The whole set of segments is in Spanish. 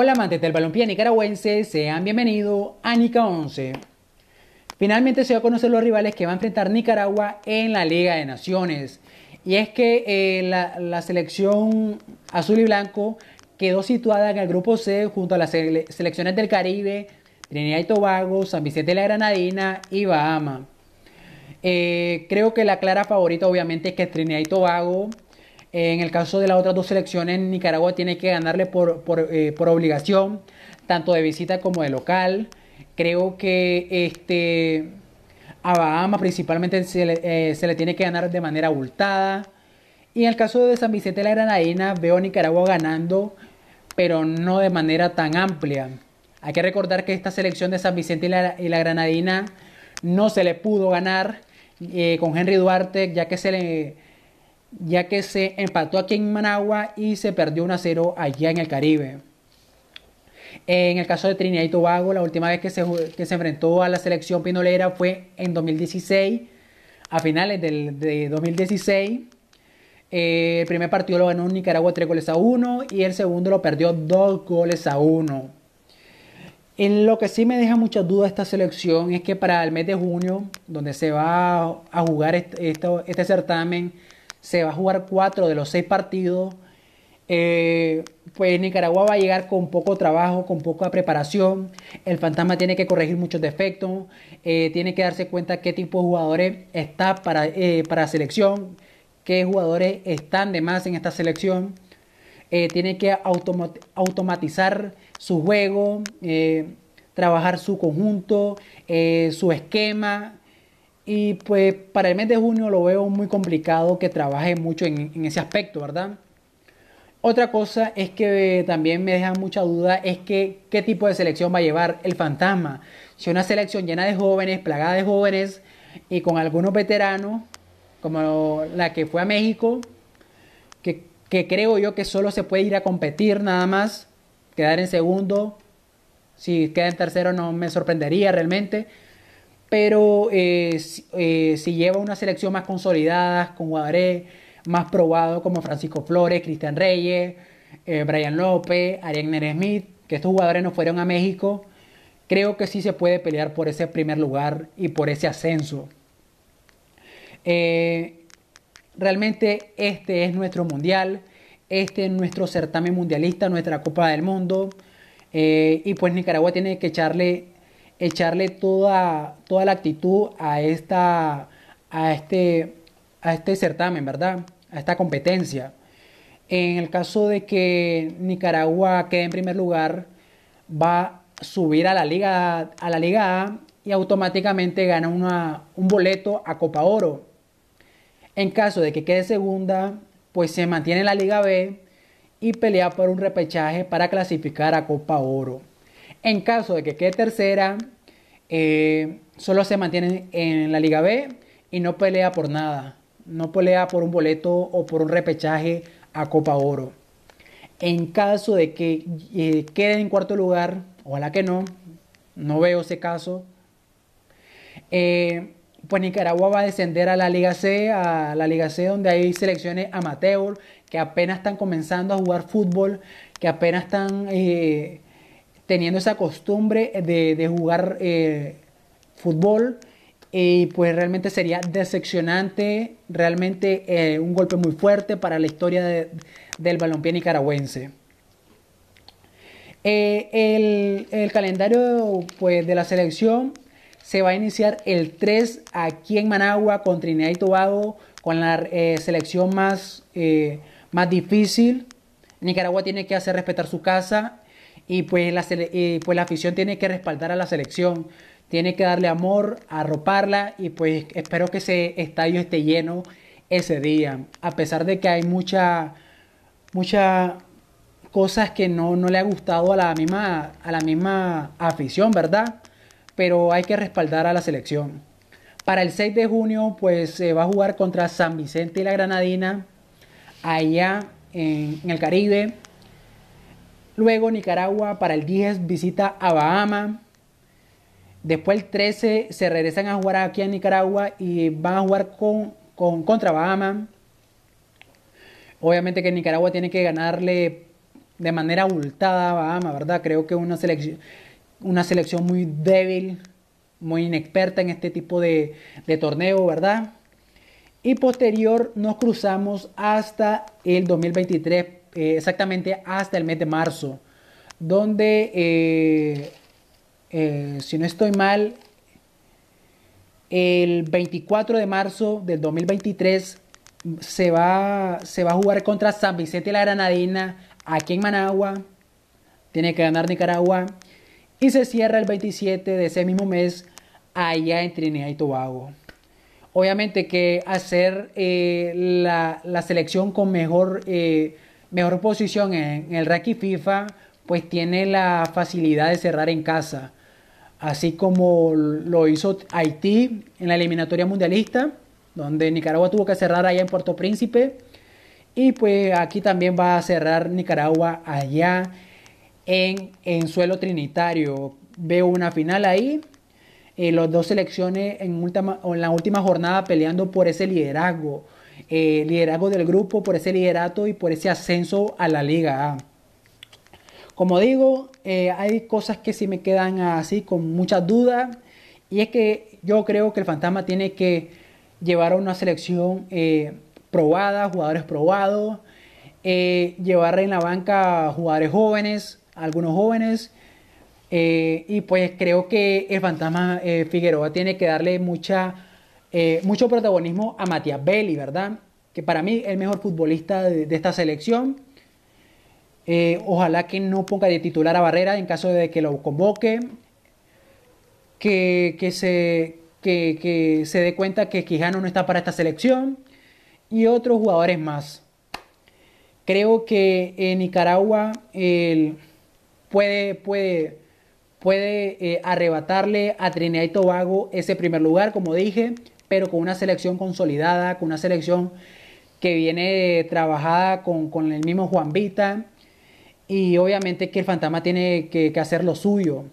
Hola amantes del balompié nicaragüense, sean bienvenidos a Nica 11. Finalmente se va a conocer los rivales que va a enfrentar Nicaragua en la Liga de Naciones. Y es que eh, la, selección azul y blanco quedó situada en el grupo C junto a las selecciones del Caribe, Trinidad y Tobago, San Vicente de la Granadina y Bahama. Eh, creo que la clara favorita obviamente es que Trinidad y Tobago en el caso de las otras dos selecciones, Nicaragua tiene que ganarle por, eh, obligación, tanto de visita como de local. Creo que este, a Bahamas principalmente eh, se le, tiene que ganar de manera abultada. Y en el caso de San Vicente y la Granadina, veo a Nicaragua ganando, pero no de manera tan amplia. Hay que recordar que esta selección de San Vicente y la, Granadina no se le pudo ganar eh, con Henry Duarte, ya que se le ya que se empató aquí en Managua y se perdió 1 a 0 allá en el Caribe. En el caso de Trinidad y Tobago, la última vez que se, que se enfrentó a la selección pinolera fue en 2016, a finales del, de 2016. Eh, el primer partido lo ganó Nicaragua 3 goles a 1 y el segundo lo perdió 2 goles a 1. En lo que sí me deja muchas dudas esta selección es que para el mes de junio, donde se va a jugar este, este certamen, se va a jugar cuatro de los seis partidos. Eh, pues Nicaragua va a llegar con poco trabajo, con poca preparación. El fantasma tiene que corregir muchos defectos, eh, tiene que darse cuenta qué tipo de jugadores está para, eh, para selección, qué jugadores están de más en esta selección. tiene que automatizar su juego, trabajar su conjunto, su esquema, y pues para el mes de junio lo veo muy complicado que trabaje mucho en, ese aspecto, ¿verdad? Otra cosa es que también me deja mucha duda es que qué tipo de selección va a llevar el fantasma. Si una selección llena de jóvenes, plagada de jóvenes y con algunos veteranos, como la que fue a México, que, que creo yo que solo se puede ir a competir nada más, quedar en segundo, si queda en tercero no me sorprendería realmente pero eh, eh, si, lleva una selección más consolidada, con jugadores más probados como Francisco Flores, Cristian Reyes, eh, Brian López, Ariane Smith, que estos jugadores no fueron a México, creo que sí se puede pelear por ese primer lugar y por ese ascenso. realmente este es nuestro mundial, este es nuestro certamen mundialista, nuestra Copa del Mundo, y pues Nicaragua tiene que echarle echarle toda, la actitud a, esta, este, a, este, certamen, ¿verdad? A esta competencia. En el caso de que Nicaragua quede en primer lugar, va a subir a la Liga, a la Liga y automáticamente gana una, un boleto a Copa Oro. En caso de que quede segunda, pues se mantiene en la Liga B y pelea por un repechaje para clasificar a Copa Oro. En caso de que quede tercera, eh, solo se mantiene en la Liga B y no pelea por nada. No pelea por un boleto o por un repechaje a Copa Oro. En caso de que eh, quede en cuarto lugar, ojalá que no, no veo ese caso. Eh, pues Nicaragua va a descender a la Liga C, a la Liga C donde hay selecciones amateur que apenas están comenzando a jugar fútbol, que apenas están teniendo esa costumbre de, jugar eh, fútbol y eh, pues realmente sería decepcionante, realmente eh, un golpe muy fuerte para la historia del balompié nicaragüense. el, calendario pues, de la selección se va a iniciar el 3 aquí en Managua con Trinidad y Tobago, con la selección más, más difícil. Nicaragua tiene que hacer respetar su casa y pues, la pues la afición tiene que respaldar a la selección, tiene que darle amor, arroparla y pues espero que ese estadio esté lleno ese día. A pesar de que hay mucha, muchas cosas que no, le ha gustado a la, misma, a la misma afición, ¿verdad? Pero hay que respaldar a la selección. Para el 6 de junio pues se va a jugar contra San Vicente y la Granadina allá en el Caribe Luego Nicaragua para el 10 visita a Bahamas. Después el 13 se regresan a jugar aquí a Nicaragua y van a jugar con, con contra Bahamas. Obviamente que Nicaragua tiene que ganarle de manera abultada a Bahamas, ¿verdad? Creo que una selección, una selección muy débil, muy inexperta en este tipo de torneo, ¿verdad? Y posterior nos cruzamos hasta el 2023 eh, exactamente hasta el mes de marzo, donde, eh, eh, si no estoy mal, el 24 de marzo del 2023 se va, se va a jugar contra San Vicente y la Granadina aquí en Managua. Tiene que ganar Nicaragua. Y se cierra el 27 de ese mismo mes allá en Trinidad y Tobago. Obviamente que hacer la, selección con mejor mejor posición en el ranking FIFA, pues tiene la facilidad de cerrar en casa, así como lo hizo Haití en la eliminatoria mundialista, donde Nicaragua tuvo que cerrar allá en Puerto Príncipe, y pues aquí también va a cerrar Nicaragua allá en, en suelo trinitario. Veo una final ahí, eh, los las dos selecciones en, última, en la última jornada peleando por ese liderazgo eh, liderazgo del grupo, por ese liderato y por ese ascenso a la Liga A. Como digo, eh, hay cosas que sí me quedan así con muchas dudas y es que yo creo que el fantasma tiene que llevar a una selección eh, probada, jugadores probados, llevar en la banca jugadores jóvenes, algunos jóvenes. y pues creo que el fantasma Figueroa tiene que darle mucha eh, mucho protagonismo a Matías Belli, ¿verdad? Que para mí el mejor futbolista de, esta selección. Eh, ojalá que no ponga de titular a Barrera en caso de que lo convoque. Que, se, se dé cuenta que Quijano no está para esta selección. Y otros jugadores más. Creo que en Nicaragua puede, puede, puede eh, arrebatarle a Trinidad y Tobago ese primer lugar, como dije, pero con una selección consolidada, con una selección que viene trabajada con, el mismo Juan Vita. Y obviamente que el fantasma tiene que, hacer lo suyo.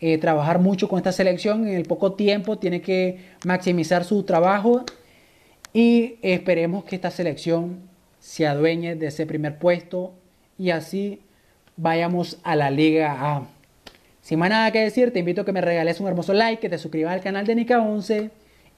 Eh, trabajar mucho con esta selección en el poco tiempo, tiene que maximizar su trabajo y esperemos que esta selección se adueñe de ese primer puesto y así vayamos a la Liga A. Sin más nada que decir, te invito a que me regales un hermoso like, que te suscribas al canal de Nica 11